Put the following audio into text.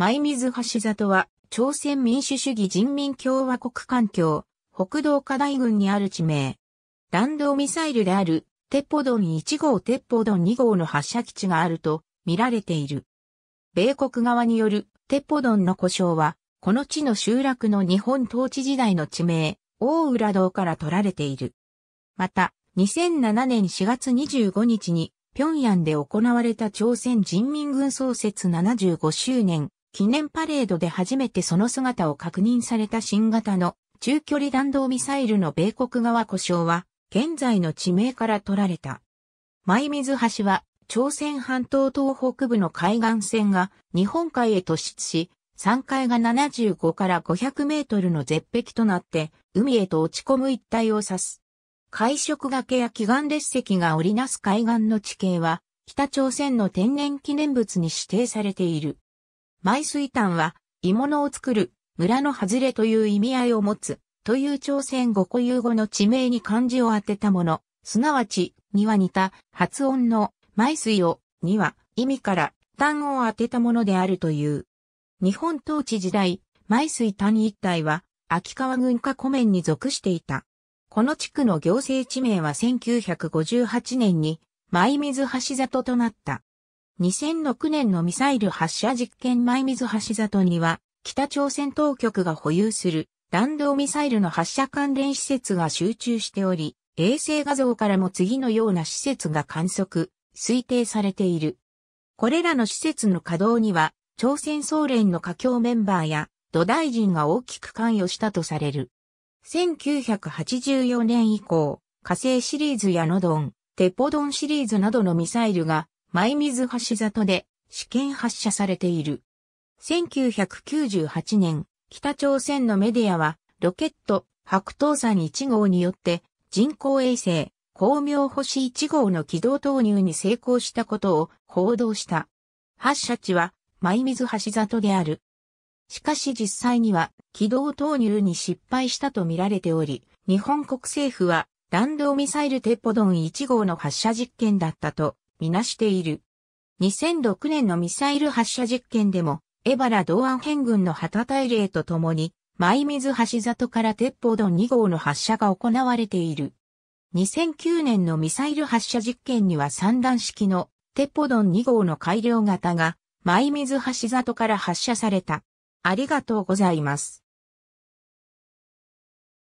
前水橋里は、朝鮮民主主義人民共和国環境、北道課題軍にある地名。弾道ミサイルである、鉄砲ドン1号鉄砲ドン2号の発射基地があると見られている。米国側による鉄砲ドンの故障は、この地の集落の日本統治時代の地名、大浦道から取られている。また、2007年4月25日に、平壌で行われた朝鮮人民軍創設75周年記念パレードで初めてその姿を確認された新型の中距離弾道ミサイルの米国側故障は、現在の地名から取られた。舞水橋は、朝鮮半島東北部の海岸線が日本海へ突出し、3階が75から500メートルの絶壁となって、海へと落ち込む一帯を指す。海食崖や祈願列石が織りなす海岸の地形は、北朝鮮の天然記念物に指定されている。埋水炭は、鋳物を作る、村の外れという意味合いを持つ、という朝鮮語固有語の地名に漢字を当てたもの、すなわち、には似た、発音の、埋水を、には、意味から、単を当てたものであるという。日本統治時代、埋水炭一帯は、秋川郡下湖面に属していた。この地区の行政地名は1958年に、舞水橋里となった。2006年のミサイル発射実験前水橋里には、北朝鮮当局が保有する弾道ミサイルの発射関連施設が集中しており、衛星画像からも次のような施設が観測、推定されている。これらの施設の稼働には、朝鮮総連の華僑メンバーや土大臣が大きく関与したとされる。1984年以降、火星シリーズやノドン、テポドンシリーズなどのミサイルがミ水橋里で試験発射されている。1998年、北朝鮮のメディアは、ロケット、白桃山1号によって、人工衛星、光明星1号の軌道投入に成功したことを報道した。発射地は、ミ水橋里である。しかし実際には、軌道投入に失敗したと見られており、日本国政府は、弾道ミサイルテポドン1号の発射実験だったとみなしている。2006年のミサイル発射実験でも、エバラ同安編軍の旗大例とともに、舞水橋里から鉄砲丼2号の発射が行われている。2009年のミサイル発射実験には三段式の鉄砲丼2号の改良型が、舞水橋里から発射された。ありがとうございます。